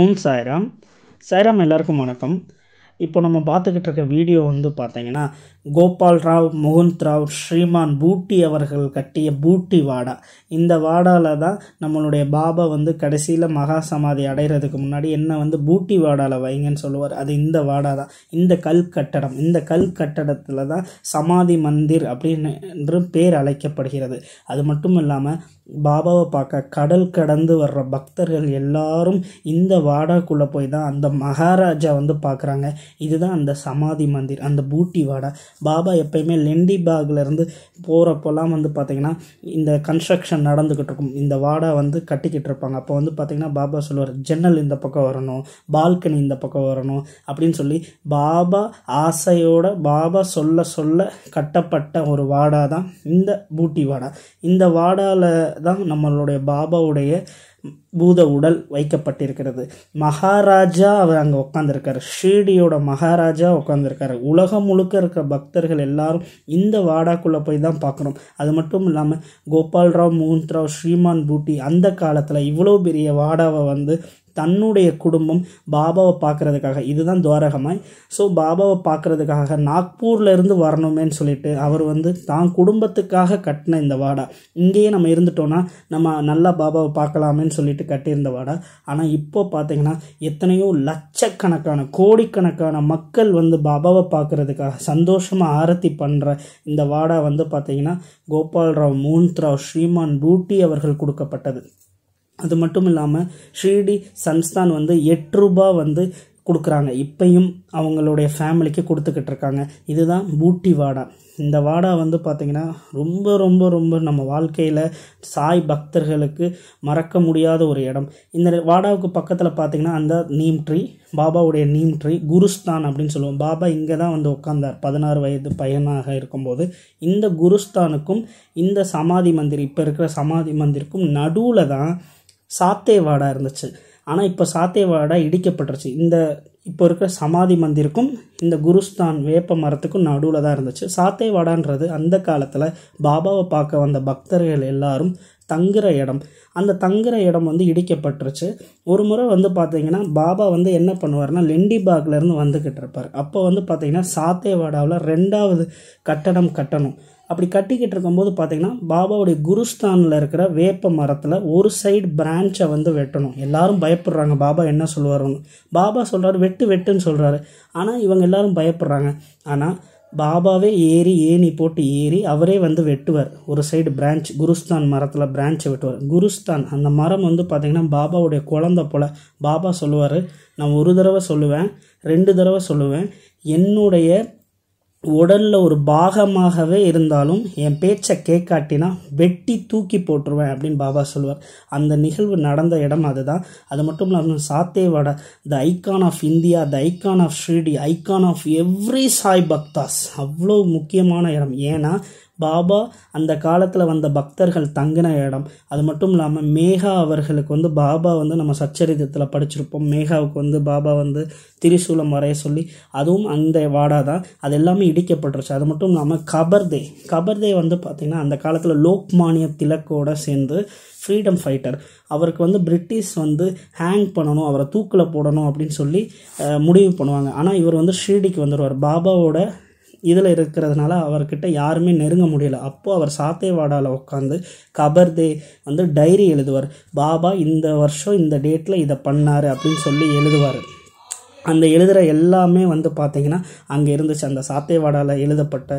ஓம் சாய்ராம் சாய்ராம் எல்லாருக்கும் வணக்கம் இப்போ நம்ம பார்த்துக்கிட்டு இருக்க வீடியோ வந்து பார்த்திங்கன்னா கோபால் ராவ் முகுந்த் ராவ் ஸ்ரீமான் பூட்டி அவர்கள் கட்டிய பூட்டி வாடா இந்த வாடாவில் தான் நம்மளுடைய பாபா வந்து கடைசியில் மகா சமாதி அடைகிறதுக்கு முன்னாடி என்ன வந்து பூட்டி வாடாவில் வைங்கன்னு சொல்லுவார் அது இந்த வாடா தான் இந்த கல் கட்டடம் இந்த கல் கட்டடத்தில் தான் சமாதி மந்திர் அப்படின்னு என்று பேர் அழைக்கப்படுகிறது அது மட்டும் இல்லாமல் பாபாவை பார்க்க கடல் கடந்து வர்ற பக்தர்கள் எல்லாரும் இந்த வாடாக்குள்ளே போய் தான் அந்த மகாராஜா வந்து பார்க்குறாங்க இதுதான் அந்த சமாதி மந்திர் அந்த பூட்டி வாடா பாபா எப்பயுமே லெண்டி பேக்லேருந்து போகிறப்பெல்லாம் வந்து பார்த்திங்கன்னா இந்த கன்ஸ்ட்ரக்ஷன் நடந்துக்கிட்டு இருக்கும் இந்த வாடை வந்து கட்டிக்கிட்டு இருப்பாங்க அப்போ வந்து பார்த்திங்கன்னா பாபா சொல்லுவார் ஜன்னல் இந்த பக்கம் வரணும் பால்கனி இந்த பக்கம் வரணும் அப்படின்னு சொல்லி பாபா ஆசையோட பாபா சொல்ல சொல்ல கட்டப்பட்ட ஒரு வாடா தான் இந்த பூட்டி வாடா இந்த வாடாவில் தான் நம்மளுடைய பாபாவுடைய பூத உடல் வைக்கப்பட்டிருக்கிறது மகாராஜா அவர் அங்கே உட்காந்துருக்காரு ஷீடியோட மகாராஜா உட்காந்துருக்காரு உலகம் முழுக்க இருக்கிற பக்தர்கள் எல்லாரும் இந்த வாடாக்குள்ளே போய் தான் பார்க்குறோம் அது மட்டும் இல்லாமல் கோபால்ராவ் மோகன்ராவ் ஸ்ரீமான் பூட்டி அந்த காலத்தில் இவ்வளோ பெரிய வாடாவை வந்து தன்னுடைய குடும்பம் பாபாவை பார்க்குறதுக்காக இதுதான் துவாரகமாய் ஸோ பாபாவை பார்க்குறதுக்காக இருந்து வரணுமேனு சொல்லிட்டு அவர் வந்து தான் குடும்பத்துக்காக கட்டின இந்த வாடா இங்கேயே நம்ம இருந்துட்டோன்னா நம்ம நல்லா பாபாவை பார்க்கலாமேன்னு சொல்லிட்டு கட்டியிருந்த வாடா ஆனால் இப்போ பார்த்தீங்கன்னா எத்தனையோ லட்சக்கணக்கான கோடிக்கணக்கான மக்கள் வந்து பாபாவை பார்க்குறதுக்காக சந்தோஷமாக ஆரத்தி பண்ணுற இந்த வாடா வந்து பார்த்திங்கன்னா கோபால்ராவ் மூன்த்ராவ் ஸ்ரீமான் பூட்டி அவர்கள் கொடுக்கப்பட்டது அது மட்டும் இல்லாமல் ஷீரடி சன்ஸ்தான் வந்து எட்டு ரூபா வந்து கொடுக்குறாங்க இப்பையும் அவங்களுடைய ஃபேமிலிக்கு கொடுத்துக்கிட்டு இருக்காங்க இதுதான் பூட்டி வாடா இந்த வாடா வந்து பார்த்திங்கன்னா ரொம்ப ரொம்ப ரொம்ப நம்ம வாழ்க்கையில் சாய் பக்தர்களுக்கு மறக்க முடியாத ஒரு இடம் இந்த வாடாவுக்கு பக்கத்தில் பார்த்திங்கன்னா அந்த நீம் ட்ரீ பாபாவுடைய நீம் ட்ரீ குருஸ்தான் அப்படின்னு சொல்லுவோம் பாபா இங்கே தான் வந்து உட்காந்தார் பதினாறு வயது பையனாக இருக்கும்போது இந்த குருஸ்தானுக்கும் இந்த சமாதி மந்திர் இப்போ இருக்கிற சமாதி மந்திருக்கும் நடுவில் தான் சாத்தே வாடா இருந்துச்சு ஆனால் இப்போ சாத்தே வாடா இடிக்கப்பட்டுருச்சு இந்த இப்போ இருக்கிற சமாதி மந்திருக்கும் இந்த குருஸ்தான் வேப்ப மரத்துக்கும் நடுவில் தான் இருந்துச்சு சாத்தே வாடான்றது அந்த காலத்தில் பாபாவை பார்க்க வந்த பக்தர்கள் எல்லாரும் தங்குற இடம் அந்த தங்குற இடம் வந்து இடிக்கப்பட்டுருச்சு ஒரு முறை வந்து பார்த்தீங்கன்னா பாபா வந்து என்ன பண்ணுவார்னா லெண்டிபாக்லேருந்து வந்துக்கிட்டு இருப்பார் அப்போ வந்து பார்த்தீங்கன்னா சாத்தேவாடாவில் ரெண்டாவது கட்டடம் கட்டணும் அப்படி கட்டிக்கிட்டு இருக்கும்போது பார்த்திங்கன்னா பாபாவுடைய குருஸ்தானில் இருக்கிற வேப்ப மரத்தில் ஒரு சைடு பிரான்ச்சை வந்து வெட்டணும் எல்லாரும் பயப்படுறாங்க பாபா என்ன சொல்லுவாருன்னு பாபா சொல்கிறாரு வெட்டு வெட்டுன்னு சொல்கிறாரு ஆனால் இவங்க எல்லாரும் பயப்படுறாங்க ஆனால் பாபாவே ஏறி ஏணி போட்டு ஏறி அவரே வந்து வெட்டுவார் ஒரு சைடு பிரான்ச் குருஸ்தான் மரத்தில் பிரான்ச்சை வெட்டுவார் குருஸ்தான் அந்த மரம் வந்து பார்த்திங்கன்னா பாபாவுடைய குழந்த போல் பாபா சொல்லுவார் நான் ஒரு தடவை சொல்லுவேன் ரெண்டு தடவை சொல்லுவேன் என்னுடைய உடலில் ஒரு பாகமாகவே இருந்தாலும் என் பேச்சை கேட்காட்டினா வெட்டி தூக்கி போட்டுருவேன் அப்படின்னு பாபா சொல்வார் அந்த நிகழ்வு நடந்த இடம் அதுதான் அது மட்டும் இல்லாமல் சாத்தேவாட the icon of India the icon of Shirdi icon of every Sai பக்தாஸ் அவ்வளோ முக்கியமான இடம் ஏன்னா பாபா அந்த காலத்தில் வந்த பக்தர்கள் தங்கின இடம் அது மட்டும் இல்லாமல் மேகா அவர்களுக்கு வந்து பாபா வந்து நம்ம சச்சரித்தத்தில் படிச்சிருப்போம் மேகாவுக்கு வந்து பாபா வந்து திரிசூலம் வரைய சொல்லி அதுவும் அந்த வாடா தான் அது எல்லாமே இடிக்கப்பட்டுருச்சு அது மட்டும் இல்லாமல் கபர்தே கபர்தே வந்து பார்த்திங்கன்னா அந்த காலத்தில் லோக்மானிய திலக்கோடு சேர்ந்து ஃப்ரீடம் ஃபைட்டர் அவருக்கு வந்து பிரிட்டிஷ் வந்து ஹேங் பண்ணணும் அவரை தூக்கில் போடணும் அப்படின்னு சொல்லி முடிவு பண்ணுவாங்க ஆனால் இவர் வந்து ஷீடிக்கு வந்துடுவார் பாபாவோட இதில் இருக்கிறதுனால அவர்கிட்ட யாருமே நெருங்க முடியல அப்போது அவர் சாத்தேவாடாவில் உட்காந்து கபர்தே வந்து டைரி எழுதுவார் பாபா இந்த வருஷம் இந்த டேட்டில் இதை பண்ணார் அப்படின்னு சொல்லி எழுதுவார் அந்த எழுதுகிற எல்லாமே வந்து பார்த்திங்கன்னா அங்கே இருந்துச்சு அந்த சாத்தேவாடாவில் எழுதப்பட்ட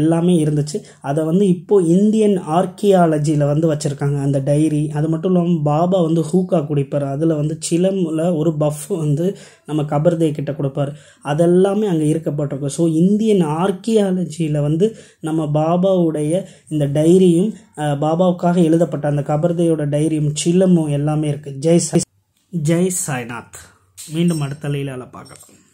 எல்லாமே இருந்துச்சு அதை வந்து இப்போது இந்தியன் ஆர்கியாலஜியில் வந்து வச்சுருக்காங்க அந்த டைரி அது மட்டும் இல்லாமல் பாபா வந்து ஹூக்கா குடிப்பார் அதில் வந்து சிலமில் ஒரு பஃப் வந்து நம்ம கபர்தே கிட்ட கொடுப்பார் அதெல்லாமே அங்கே இருக்கப்பட்டிருக்கும் ஸோ இந்தியன் ஆர்கியாலஜியில் வந்து நம்ம பாபாவுடைய இந்த டைரியும் பாபாவுக்காக எழுதப்பட்ட அந்த கபர்தேயோட டைரியும் சிலமும் எல்லாமே இருக்குது ஜெய் ஜெய் சாய்நாத் மீண்டும் அடுத்த அலையில் பார்க்கலாம்